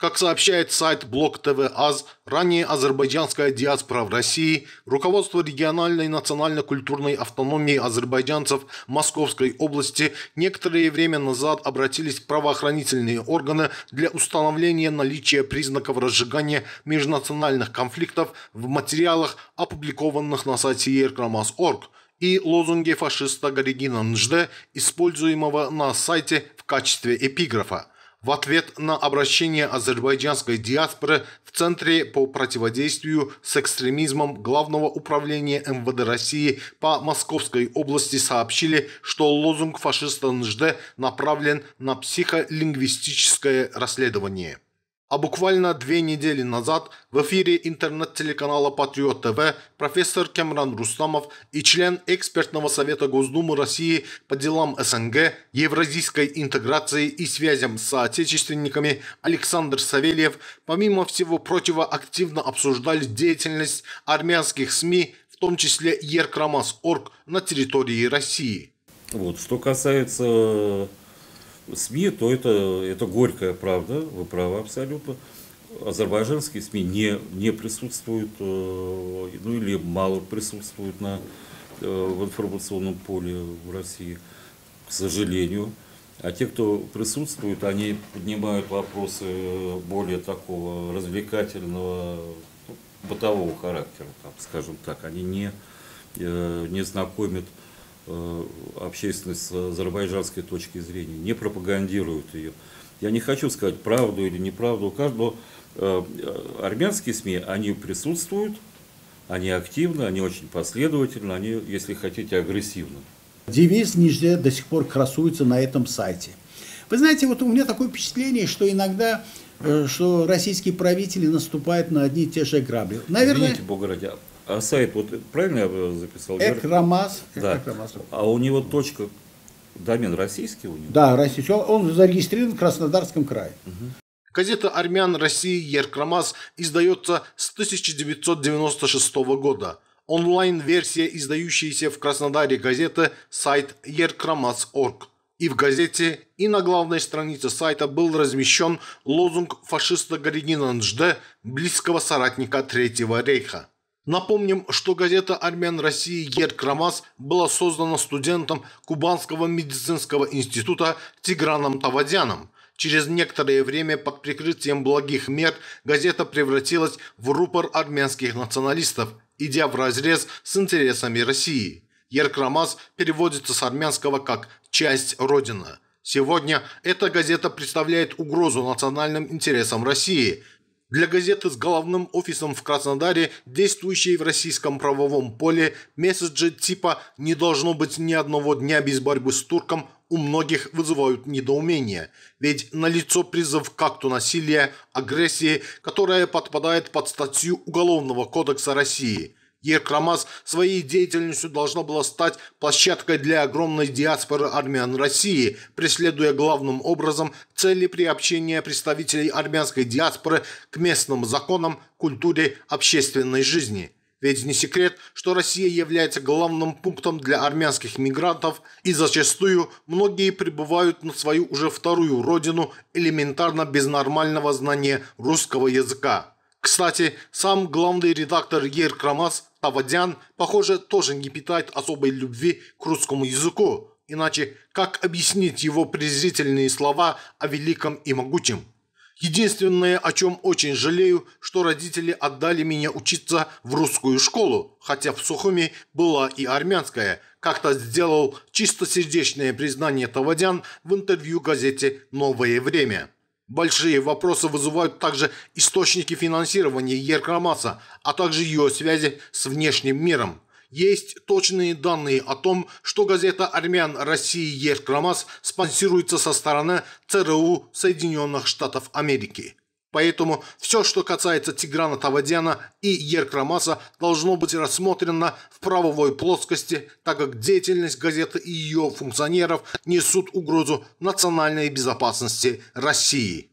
Как сообщает сайт Блок ТВ АЗ, ранее азербайджанская диаспора в России, руководство региональной национально-культурной автономии азербайджанцев Московской области некоторое время назад обратились в правоохранительные органы для установления наличия признаков разжигания межнациональных конфликтов в материалах, опубликованных на сайте Еркрамас.орг и лозунге фашиста Горегина Нжде, используемого на сайте в качестве эпиграфа – в ответ на обращение азербайджанской диаспоры в Центре по противодействию с экстремизмом Главного управления МВД России по Московской области сообщили, что лозунг фашиста НЖД направлен на психолингвистическое расследование. А буквально две недели назад в эфире интернет-телеканала «Патриот ТВ» профессор Кемран Рустамов и член экспертного совета Госдумы России по делам СНГ, евразийской интеграции и связям с соотечественниками Александр Савельев, помимо всего прочего, активно обсуждали деятельность армянских СМИ, в том числе Еркрамас Орг, на территории России. Вот, что касается СМИ, то это, это горькая правда, вы правы абсолютно. Азербайджанские СМИ не, не присутствуют, э, ну или мало присутствуют на, э, в информационном поле в России, к сожалению. А те, кто присутствует, они поднимают вопросы э, более такого развлекательного, ну, бытового характера, там, скажем так. Они не, не знакомят Э, общественность с азербайджанской точки зрения, не пропагандируют ее. Я не хочу сказать правду или неправду, у каждого э, э, армянские СМИ, они присутствуют, они активны, они очень последовательны, они, если хотите, агрессивны. Девиз Нижде до сих пор красуется на этом сайте. Вы знаете, вот у меня такое впечатление, что иногда что российские правители наступают на одни и те же грабли. Наверное... Извините, Бога ради, а а сайт, вот правильно я записал? Экрамаз. Да. Экрамаз. А у него точка, домен российский у него? Да, российский. Он зарегистрирован в Краснодарском крае. Угу. Газета «Армян России Еркрамаз» издается с 1996 года. Онлайн-версия, издающаяся в Краснодаре газеты, сайт yerkramaz.org. И в газете, и на главной странице сайта был размещен лозунг фашиста Горенина Нжде, близкого соратника Третьего рейха. Напомним, что газета «Армян России» Ер Крамас была создана студентом Кубанского медицинского института Тиграном Тавадяном. Через некоторое время под прикрытием благих мер газета превратилась в рупор армянских националистов, идя в разрез с интересами России. Еркрамас переводится с армянского как «часть Родины». Сегодня эта газета представляет угрозу национальным интересам России, для газеты с головным офисом в Краснодаре, действующей в российском правовом поле, месседжи типа «не должно быть ни одного дня без борьбы с турком» у многих вызывают недоумение, ведь налицо призыв к акту насилия, агрессии, которая подпадает под статью Уголовного кодекса России – Еркрамас своей деятельностью должна была стать площадкой для огромной диаспоры армян России, преследуя главным образом цели приобщения представителей армянской диаспоры к местным законам, культуре, общественной жизни. Ведь не секрет, что Россия является главным пунктом для армянских мигрантов, и зачастую многие прибывают на свою уже вторую родину элементарно без нормального знания русского языка. Кстати, сам главный редактор Еркрамас Тавадян, похоже, тоже не питает особой любви к русскому языку. Иначе как объяснить его презрительные слова о великом и могучем? Единственное, о чем очень жалею, что родители отдали меня учиться в русскую школу, хотя в Сухуми была и армянская. Как-то сделал чистосердечное признание Тавадян в интервью газете «Новое время». Большие вопросы вызывают также источники финансирования Еркромаса, а также ее связи с внешним миром. Есть точные данные о том, что газета «Армян России Еркромас» спонсируется со стороны ЦРУ Соединенных Штатов Америки. Поэтому все, что касается Тиграна Тавадяна и Еркрамаса, должно быть рассмотрено в правовой плоскости, так как деятельность газеты и ее функционеров несут угрозу национальной безопасности России.